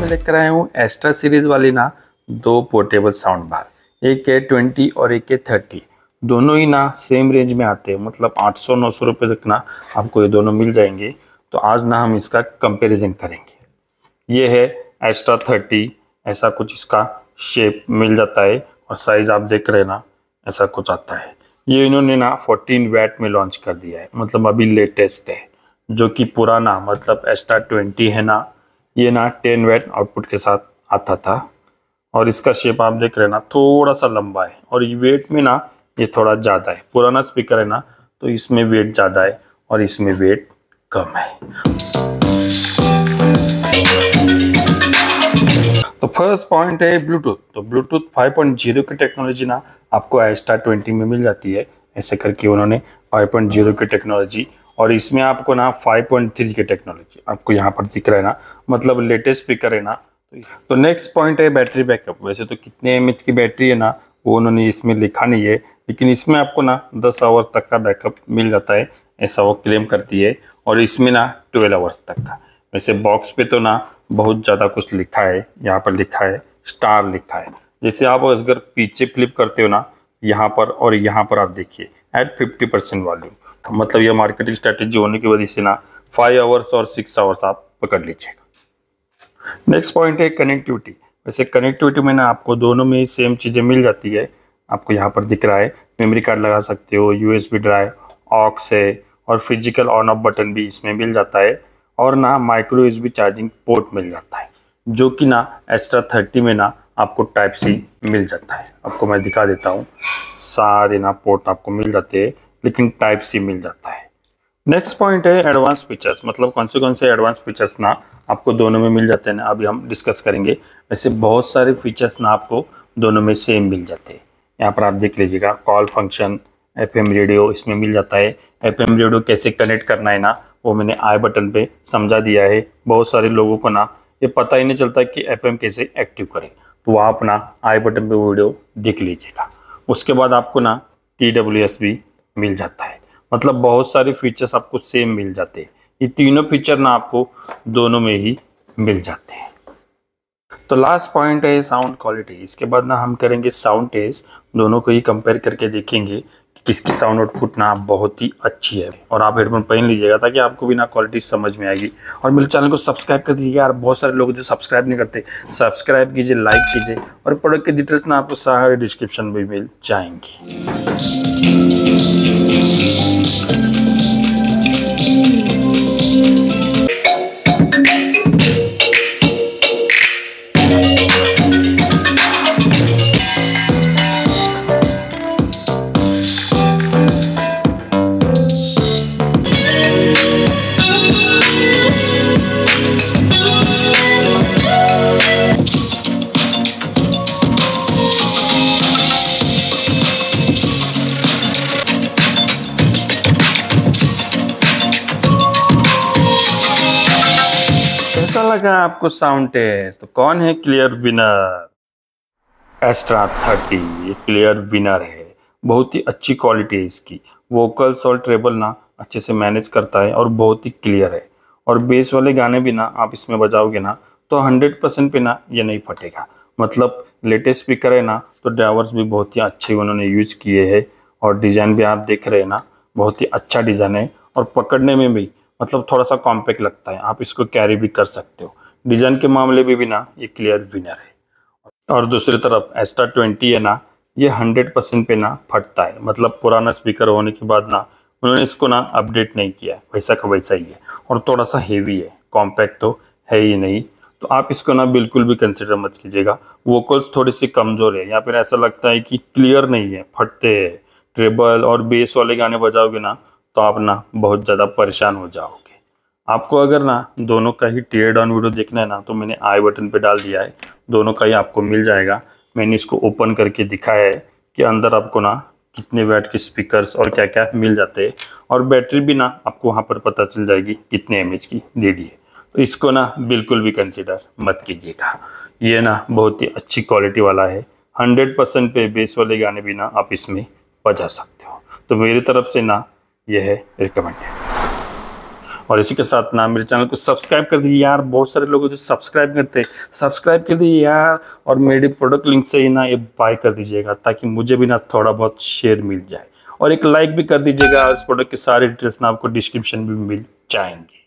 में लेकर आया हूँ एस्ट्रा सीरीज़ वाली ना दो पोर्टेबल साउंड बार एक है ट्वेंटी और एक है थर्टी दोनों ही ना सेम रेंज में आते हैं मतलब आठ सौ नौ सौ रुपये तक ना आपको ये दोनों मिल जाएंगे तो आज ना हम इसका कंपैरिजन करेंगे ये है एस्ट्रा थर्टी ऐसा कुछ इसका शेप मिल जाता है और साइज़ आप देख रहे ना ऐसा कुछ आता है ये इन्होंने ना 14 वैट में लॉन्च कर दिया है मतलब अभी लेटेस्ट है जो कि पुराना मतलब एस्ट्रा ट्वेंटी है ना ये ना टेन वेट आउटपुट के साथ आता था और इसका शेप आप देख रहे हैं ना थोड़ा सा लंबा है और ये वेट में ना ये थोड़ा ज़्यादा है पुराना स्पीकर है ना तो इसमें वेट ज़्यादा है और इसमें वेट कम है तो फर्स्ट पॉइंट है ब्लूटूथ तो ब्लूटूथ 5.0 की टेक्नोलॉजी ना आपको एस्टा 20 में मिल जाती है ऐसे करके उन्होंने 5.0 की टेक्नोलॉजी और इसमें आपको ना 5.3 की टेक्नोलॉजी आपको यहाँ पर दिख रहा है ना मतलब लेटेस्ट स्पीकर है ना तो नेक्स्ट पॉइंट तो है बैटरी बैकअप वैसे तो कितने एम की बैटरी है ना वो उन्होंने इसमें लिखा नहीं है लेकिन इसमें आपको ना 10 आवर्स तक का बैकअप मिल जाता है ऐसा वो क्लेम करती है और इसमें ना 12 आवर्स तक का वैसे बॉक्स पे तो ना बहुत ज़्यादा कुछ लिखा है यहाँ पर लिखा है स्टार लिखा है जैसे आप अगर पीछे फ्लिप करते हो ना यहाँ पर और यहाँ पर आप देखिए एट फिफ्टी परसेंट वॉल्यूम मतलब ये मार्केटिंग स्ट्रैटेजी होने की वजह से ना फाइव आवर्स और सिक्स आवर्स आप पकड़ लीजिएगा नेक्स्ट पॉइंट है कनेक्टिविटी वैसे कनेक्टिविटी में ना आपको दोनों में सेम चीज़ें मिल जाती है आपको यहाँ पर दिख रहा है मेमोरी कार्ड लगा सकते हो यूएसबी ड्राइव ऑक्स है और फिजिकल ऑन ऑफ बटन भी इसमें मिल जाता है और ना माइक्रो यूएसबी चार्जिंग पोर्ट मिल जाता है जो कि ना एक्स्ट्रा थर्टी में ना आपको टाइप सी मिल जाता है आपको मैं दिखा देता हूँ सारे ना पोर्ट आपको मिल जाते हैं लेकिन टाइप सी मिल जाता है नेक्स्ट पॉइंट है एडवांस फीचर्स मतलब कौन से कौन से एडवांस फीचर्स ना आपको दोनों में मिल जाते हैं ना अभी हम डिस्कस करेंगे वैसे बहुत सारे फीचर्स ना आपको दोनों में सेम मिल जाते हैं यहाँ पर आप देख लीजिएगा कॉल फंक्शन एफ रेडियो इसमें मिल जाता है एफ रेडियो कैसे कनेक्ट करना है ना वो मैंने आई बटन पर समझा दिया है बहुत सारे लोगों को ना ये पता ही नहीं चलता कि एफ कैसे एक्टिव करें तो आप ना आई बटन पर वीडियो देख लीजिएगा उसके बाद आपको ना टी डब्ल्यू एस मिल जाता है मतलब बहुत सारे फीचर्स आपको सेम मिल जाते हैं ये तीनों फीचर ना आपको दोनों में ही मिल जाते हैं तो लास्ट पॉइंट है साउंड क्वालिटी इसके बाद ना हम करेंगे साउंड टेस्ट दोनों को ही कंपेयर करके देखेंगे किसकी साउंड आउटपुट ना बहुत ही अच्छी है और आप हेडफोन पहन लीजिएगा ताकि आपको भी ना क्वालिटी समझ में आएगी और मेरे चैनल को सब्सक्राइब कर दीजिएगा यार बहुत सारे लोग जो सब्सक्राइब नहीं करते सब्सक्राइब कीजिए लाइक कीजिए और प्रोडक्ट के डिटेल्स ना आपको सारे डिस्क्रिप्शन में मिल जाएंगी कैसा लगा आपको साउंड टेस्ट तो कौन है क्लियर विनर एस्ट्रा थर्टी ये क्लियर विनर है बहुत ही अच्छी क्वालिटी है इसकी वोकल्स और ट्रेबल ना अच्छे से मैनेज करता है और बहुत ही क्लियर है और बेस वाले गाने भी ना आप इसमें बजाओगे ना तो हंड्रेड परसेंट पे ना ये नहीं फटेगा मतलब लेटेस्ट स्पीकर है ना तो ड्राइवर्स भी बहुत ही अच्छे उन्होंने यूज किए हैं और डिज़ाइन भी आप देख रहे हैं ना बहुत ही अच्छा डिज़ाइन है और पकड़ने में भी मतलब थोड़ा सा कॉम्पैक्ट लगता है आप इसको कैरी भी कर सकते हो डिज़ाइन के मामले में भी ना ये क्लियर विनर है और दूसरी तरफ एस्टा ट्वेंटी है ना ये हंड्रेड परसेंट पे ना फटता है मतलब पुराना स्पीकर होने के बाद ना उन्होंने इसको ना अपडेट नहीं किया वैसा का वैसा ही है और थोड़ा सा हेवी है कॉम्पैक्ट तो है ही नहीं तो आप इसको ना बिल्कुल भी कंसिडर मत कीजिएगा वोकल्स थोड़ी सी कमज़ोर है या फिर ऐसा लगता है कि क्लियर नहीं है फटते हैं ट्रेबल और बेस वाले गाने बजाओगे ना तो आप ना बहुत ज़्यादा परेशान हो जाओगे आपको अगर ना दोनों का ही टेयर डाउन वीडियो देखना है ना तो मैंने आई बटन पे डाल दिया है दोनों का ही आपको मिल जाएगा मैंने इसको ओपन करके दिखाया है कि अंदर आपको ना कितने वैट के स्पीकर्स और क्या क्या मिल जाते हैं और बैटरी भी ना आपको वहाँ पर पता चल जाएगी कितने एम की दे दिए तो इसको ना बिल्कुल भी कंसिडर मत कीजिएगा ये ना बहुत ही अच्छी क्वालिटी वाला है हंड्रेड परसेंट पे बेस वाले गाने भी ना आप इसमें बजा सकते हो तो मेरी तरफ से ना ये है रिकमेंड और इसी के साथ ना मेरे चैनल को सब्सक्राइब कर दीजिए यार बहुत सारे लोग जो सब्सक्राइब करते हैं सब्सक्राइब कर दीजिए यार और मेरे प्रोडक्ट लिंक से ही ना ये बाय कर दीजिएगा ताकि मुझे भी ना थोड़ा बहुत शेयर मिल जाए और एक लाइक भी कर दीजिएगा इस प्रोडक्ट के सारे डिटेल्स ना आपको डिस्क्रिप्शन में मिल जाएंगे